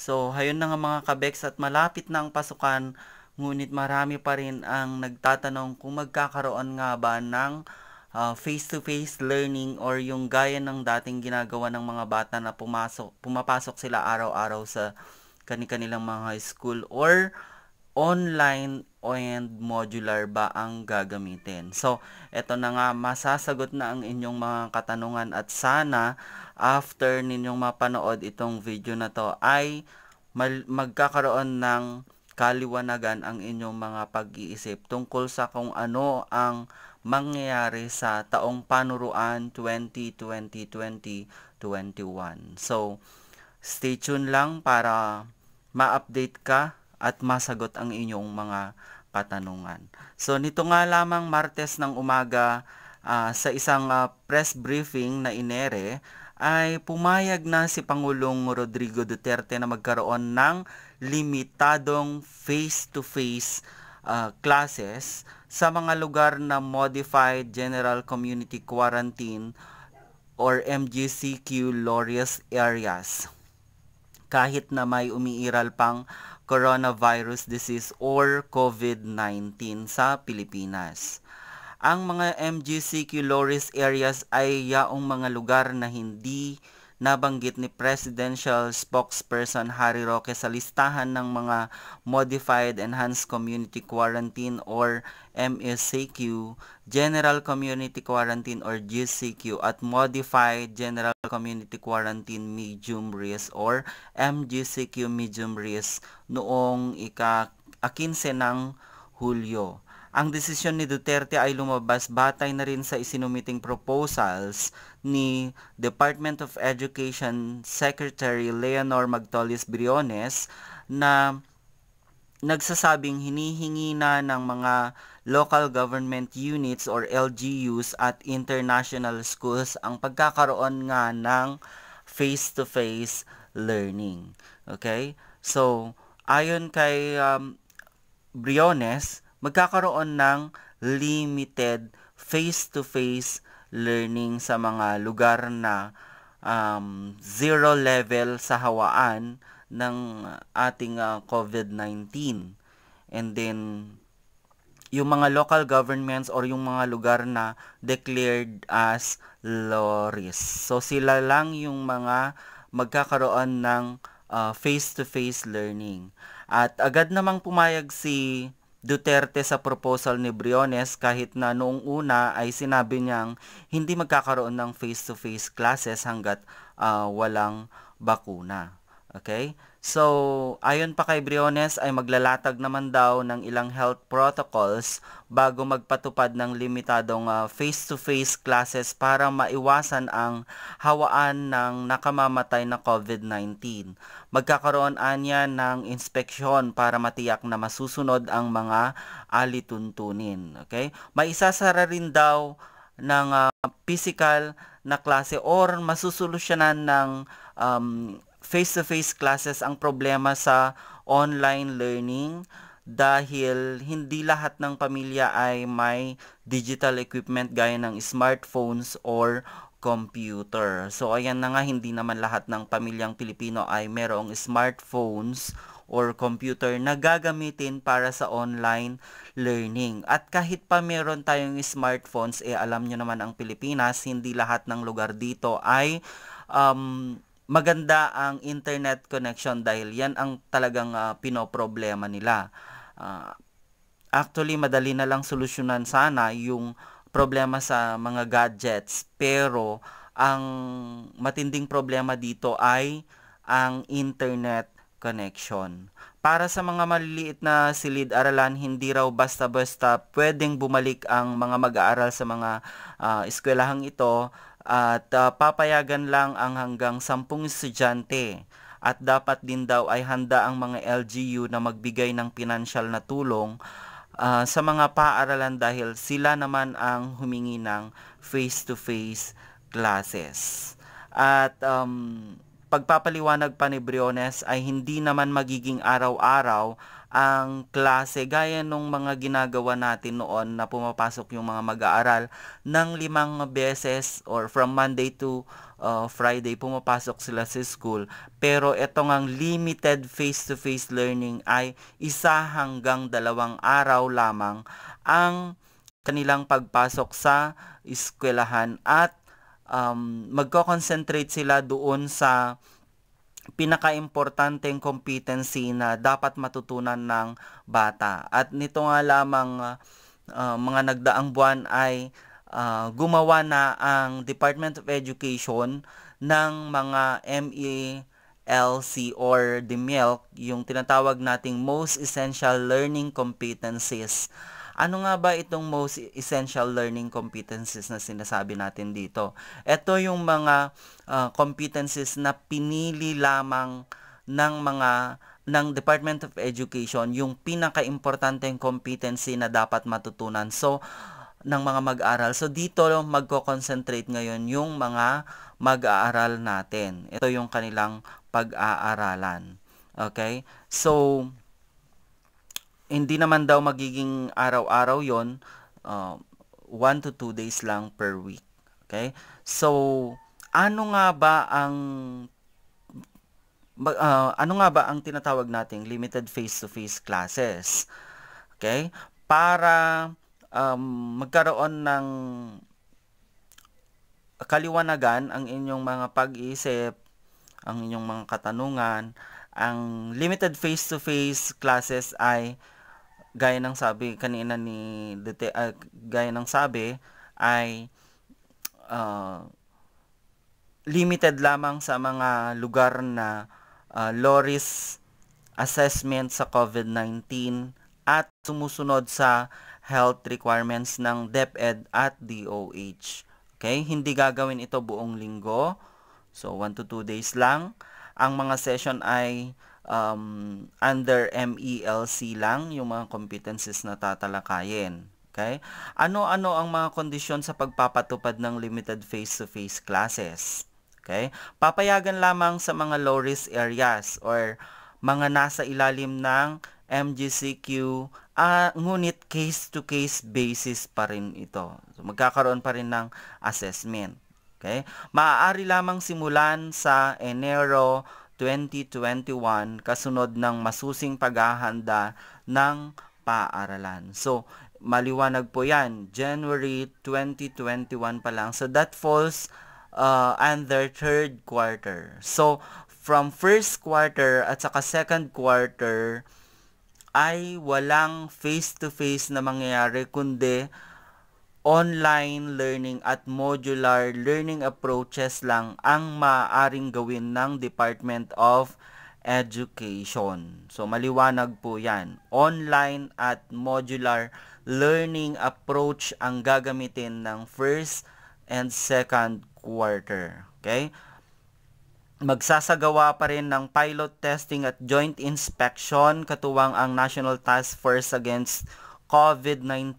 So, hayun na nga mga kabeks at malapit na ang pasukan ngunit marami pa rin ang nagtatanong kung magkakaroon nga ba ng ah, face-to-face -face learning or yung gaya ng dating ginagawa ng mga bata na pumasok, pumapasok sila araw-araw sa kani-kanilang mga school or online and modular ba ang gagamitin? So, eto na nga, masasagot na ang inyong mga katanungan at sana after ninyong mapanood itong video na to ay magkakaroon ng kaliwanagan ang inyong mga pag-iisip tungkol sa kung ano ang mangyayari sa taong panuruan 2020-2021. So, stay tuned lang para ma-update ka at masagot ang inyong mga katanungan. So nito nga lamang Martes ng umaga uh, sa isang uh, press briefing na inere ay pumayag na si Pangulong Rodrigo Duterte na magkaroon ng limitadong face-to-face uh, classes sa mga lugar na Modified General Community Quarantine or MGCQ Lorious areas. Kahit na may umiiral pang coronavirus disease or COVID-19 sa Pilipinas. Ang mga MGCQ Loris areas ay yaong mga lugar na hindi nabanggit ni Presidential Spokesperson Harry Roque sa listahan ng mga Modified Enhanced Community Quarantine or MSCQ, General Community Quarantine or GCQ at Modified General Community Quarantine Medium Risk or MGCQ Medium Risk noong ika-15 ng Hulyo. Ang desisyon ni Duterte ay lumabas batay na rin sa isinumiting proposals ni Department of Education Secretary Leonor Magtolis Briones na nagsasabing hinihingi na ng mga local government units or LGUs at international schools ang pagkakaroon nga ng face-to-face learning. Okay? So, ayon kay um, Briones, magkakaroon ng limited face-to-face learning sa mga lugar na um, zero level sa hawaan ng ating uh, ah, COVID-19. And then, yung mga local governments or yung mga lugar na declared as low risk. So, sila lang yung mga magkakaroon ng face to -face learning. At agad namang pumayag si Duterte sa proposal ni Briones kahit na noong una ay sinabi niyang hindi magkakaroon ng face-to-face classes hanggat uh, walang bakuna. Okay? So, ayon pa kay Briones ay maglalatag naman daw ng ilang health protocols bago magpatupad ng limitadong uh, face-to-face classes para maiwasan ang hawaan ng nakamamatay na COVID-19. Magkakaroon anya ng inspeksyon para matiyak na masusunod ang mga alituntunin. Okay? May isasara rin daw ng uh, ah, physical na klase or masusolusyonan ng um, face-to-face classes ang problema sa online learning dahil hindi lahat ng pamilya ay may digital equipment gaya ng smartphones or computer. So ayan na nga hindi naman lahat ng pamilyang Pilipino ay merong smartphones or computer na gagamitin para sa online learning. At kahit pa meron tayong smartphones, eh alam nyo naman ang Pilipinas, hindi lahat ng lugar dito ay um, maganda ang internet connection dahil yan ang talagang uh, pinoproblema nila. Uh, actually, madali na lang solusyonan sana yung problema sa mga gadgets pero ang matinding problema dito ay ang internet connection. Para sa mga maliliit na silid-aralan, hindi raw basta-basta pwedeng bumalik ang mga mag-aaral sa mga uh, eskwelahang ito at uh, papayagan lang ang hanggang 10 estudyante at dapat din daw ay handa ang mga LGU na magbigay ng financial na tulong uh, sa mga paaralan dahil sila naman ang humingi ng face-to-face -face classes. At um, pagpapaliwanag pa ni Briones ay hindi naman magiging araw-araw ang klase gaya nung mga ginagawa natin noon na pumapasok yung mga mag-aaral ng limang beses or from Monday to uh, Friday pumapasok sila sa school pero ito ngang limited face-to-face learning ay isa hanggang dalawang araw lamang ang kanilang pagpasok sa eskwelahan at um, magko-concentrate sila doon sa pinaka-importanteng competency na dapat matutunan ng bata. At nito nga lamang uh, mga nagdaang buwan ay uh, gumawa na ang Department of Education ng mga MELC or the MILC, yung tinatawag nating Most Essential Learning Competencies. Ano nga ba itong most essential learning competencies na sinasabi natin dito? Ito yung mga uh, competencies na pinili lamang ng mga ng Department of Education yung pinakaimportanteng competency na dapat matutunan. So, ng mga mag-aral. So, dito magko-concentrate ngayon yung mga mag-aaral natin. Ito yung kanilang pag-aaralan. Okay? So, hindi naman daw magiging araw-araw yon uh, ah, one to 2 days lang per week. Okay? So, ano nga ba ang uh, ano nga ba ang tinatawag nating limited face-to-face classes? Okay? Para um, magkaroon ng kaliwanagan ang inyong mga pag-iisip, ang inyong mga katanungan, ang limited face-to-face classes ay gaya ng sabi kanina ni uh, gaya ng sabi ay uh, limited lamang sa mga lugar na uh, loris assessment sa COVID-19 at sumusunod sa health requirements ng DepEd at DOH. Okay, hindi gagawin ito buong linggo. So 1 to 2 days lang. Ang mga session ay um, under MELC lang yung mga competencies na tatalakayin. Okay? Ano-ano ang mga kondisyon sa pagpapatupad ng limited face to -face classes? Okay? Papayagan lamang sa mga low-risk areas or mga nasa ilalim ng MGCQ uh, ah, ngunit case-to-case basis pa rin ito. So, magkakaroon pa rin ng assessment. Okay? Maaari lamang simulan sa Enero 2021 kasunod ng masusing paghahanda ng paaralan. So, maliwanag po yan. January 2021 pa lang. So, that falls uh, and their third quarter. So, from first quarter at saka second quarter ay walang face-to-face na mangyayari kundi online learning at modular learning approaches lang ang maaaring gawin ng Department of Education. So, maliwanag po yan. Online at modular learning approach ang gagamitin ng first and second quarter. Okay? Magsasagawa pa rin ng pilot testing at joint inspection katuwang ang National Task Force Against COVID-19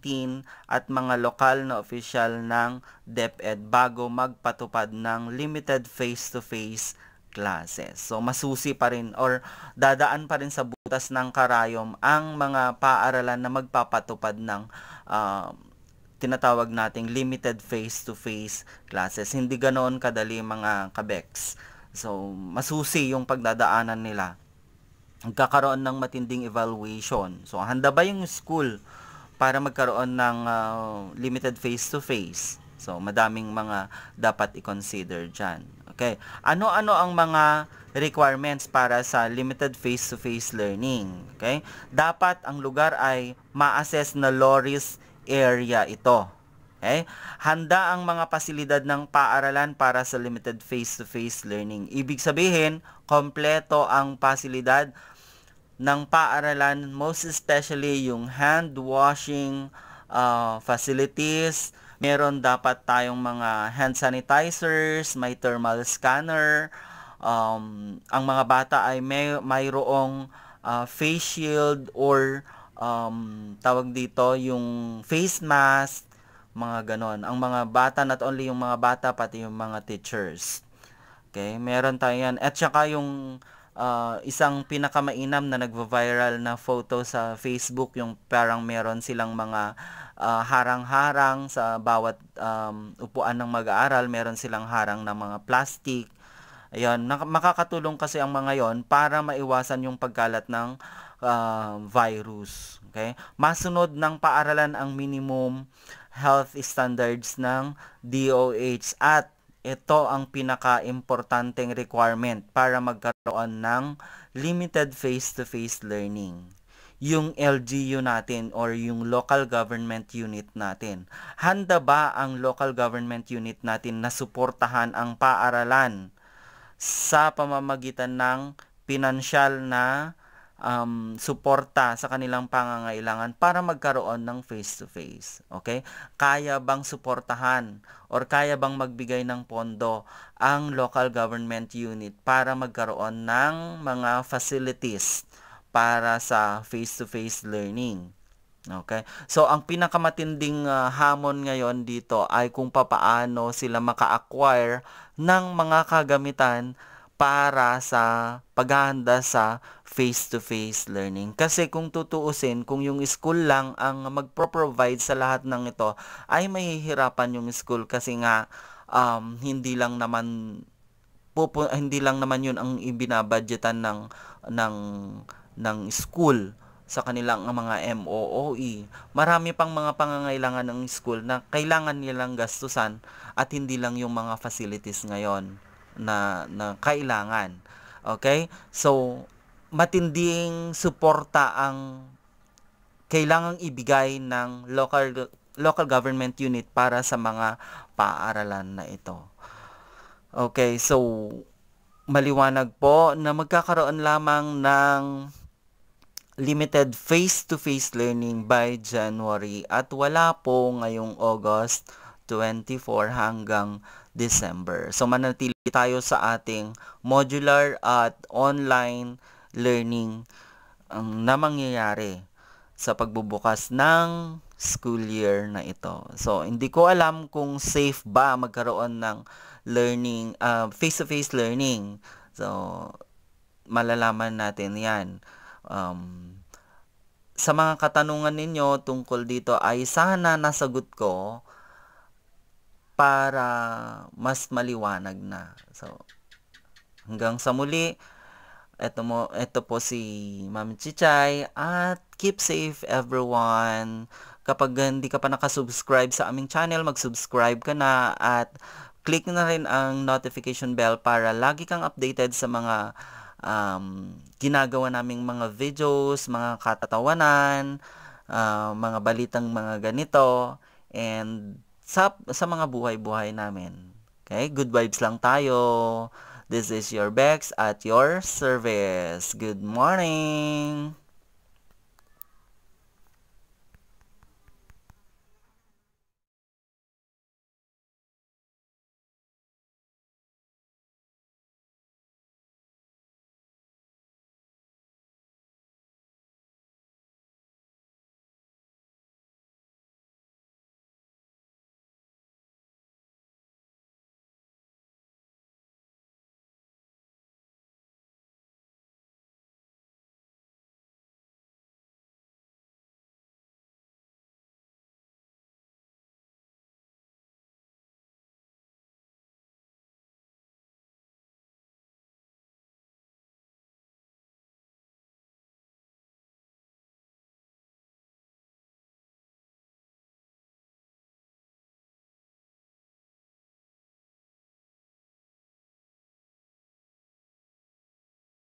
at mga lokal na official ng DepEd bago magpatupad ng limited face-to-face -face classes. So masusi pa rin or dadaan pa rin sa butas ng karayom ang mga paaralan na magpapatupad ng uh, tinatawag nating limited face-to-face classes. Hindi ganoon kadali mga kabeks. So, masusi yung pagdadaanan nila. Magkakaroon ng matinding evaluation. So, handa ba yung school para magkaroon ng uh, limited face-to-face? So, madaming mga dapat i-consider dyan. Okay. Ano-ano ang mga requirements para sa limited face-to-face -face learning? Okay? Dapat ang lugar ay ma-assess na low-risk area ito. Okay? Handa ang mga pasilidad ng paaralan para sa limited face-to-face -face learning. Ibig sabihin, kompleto ang pasilidad ng paaralan, most especially yung hand washing uh, facilities. Meron dapat tayong mga hand sanitizers, may thermal scanner. Um, ang mga bata ay may, mayroong uh, face shield or um, tawag dito, yung face mask, mga ganon. Ang mga bata, not only yung mga bata, pati yung mga teachers. Okay, meron tayo yan. At saka yung uh, isang pinakamainam na nagva-viral na photo sa Facebook, yung parang meron silang mga uh, harang-harang sa bawat um, upuan ng mag-aaral, meron silang harang na mga plastic. Ayun, makakatulong kasi ang mga yon para maiwasan yung pagkalat ng uh, virus. Okay? Masunod ng paaralan ang minimum health standards ng DOH at ito ang pinaka-importanting requirement para magkaroon ng limited face-to-face learning. Yung LGU natin or yung local government unit natin. Handa ba ang local government unit natin na suportahan ang paaralan sa pamamagitan ng pinansyal na um, suporta sa kanilang pangangailangan para magkaroon ng face-to-face. okay? Kaya bang suportahan or kaya bang magbigay ng pondo ang local government unit para magkaroon ng mga facilities para sa face-to-face -face learning? Okay. So ang pinakamatinding uh, hamon ngayon dito ay kung papaano sila maka-acquire ng mga kagamitan para sa paghahanda sa face-to-face learning. Kasi kung tutuusin, kung yung school lang ang magpro-provide sa lahat ng ito, ay mahihirapan yung school kasi nga um, hindi lang naman pupu- hindi lang naman yun ang ibinabudgetan ng ng ng school sa kanilang mga MOOE. Marami pang mga pangangailangan ng school na kailangan nilang gastusan at hindi lang yung mga facilities ngayon na, na kailangan. Okay? So, matinding suporta ang kailangang ibigay ng local local government unit para sa mga paaralan na ito. Okay, so maliwanag po na magkakaroon lamang ng limited face-to-face -face learning by January at wala po ngayong August 24 hanggang December. So manatili tayo sa ating modular at online learning um, na mangyayari sa pagbubukas ng school year na ito. So hindi ko alam kung safe ba magkaroon ng learning uh, face to -face learning. So malalaman natin 'yan. Um, sa mga katanungan ninyo tungkol dito ay sana nasagot ko para mas maliwanag na. So, hanggang sa muli, ito, mo, ito po si Ma'am Chichay at keep safe everyone. Kapag hindi ka pa nakasubscribe sa aming channel, mag-subscribe ka na at click na rin ang notification bell para lagi kang updated sa mga um, ginagawa naming mga videos, mga katatawanan, uh, mga balitang mga ganito. And sa, sa mga buhay-buhay namin. Okay? Good vibes lang tayo. This is your Bex at your service. Good morning!